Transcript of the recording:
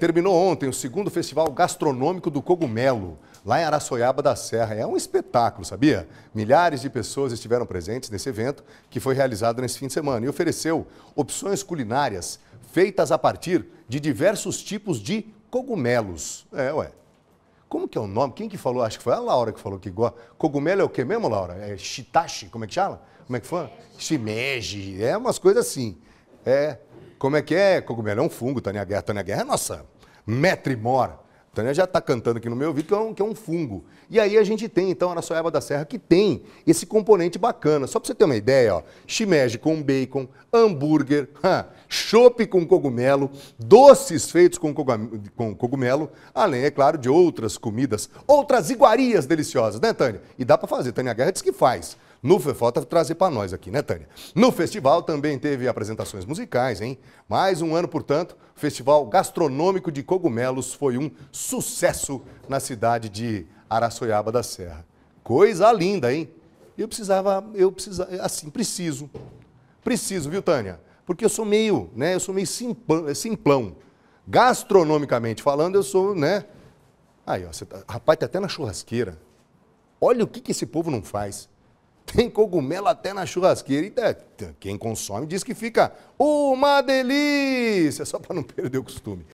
Terminou ontem o segundo Festival Gastronômico do Cogumelo, lá em Araçoiaba da Serra. É um espetáculo, sabia? Milhares de pessoas estiveram presentes nesse evento que foi realizado nesse fim de semana e ofereceu opções culinárias feitas a partir de diversos tipos de cogumelos. É, ué. Como que é o nome? Quem que falou? Acho que foi a Laura que falou que igual. Cogumelo é o que mesmo, Laura? É shitashi? Como é que chama? Como é que foi? Shimeji. É umas coisas assim. É, como é que é? Cogumelo é um fungo, Tânia Guerra. Tânia Guerra é nossa metrimora. Tânia já está cantando aqui no meu ouvido que é, um, que é um fungo. E aí a gente tem, então, a Araçoiaba da Serra, que tem esse componente bacana. Só para você ter uma ideia, ó, shimeji com bacon, hambúrguer, chope com cogumelo, doces feitos com, com cogumelo, além, é claro, de outras comidas, outras iguarias deliciosas, né, Tânia? E dá para fazer. Tânia Guerra diz que faz. No Fefota trazer para nós aqui, né, Tânia? No festival também teve apresentações musicais, hein? Mais um ano, portanto, o Festival Gastronômico de Cogumelos foi um sucesso na cidade de Araçoiaba da Serra. Coisa linda, hein? Eu precisava, eu precisava, assim, preciso. Preciso, viu, Tânia? Porque eu sou meio, né? Eu sou meio simplão. Eh, simplão. Gastronomicamente falando, eu sou, né? Aí, ó, você tá, rapaz, tá até na churrasqueira. Olha o que, que esse povo não faz. Tem cogumelo até na churrasqueira. E é, quem consome diz que fica uma delícia, só para não perder o costume.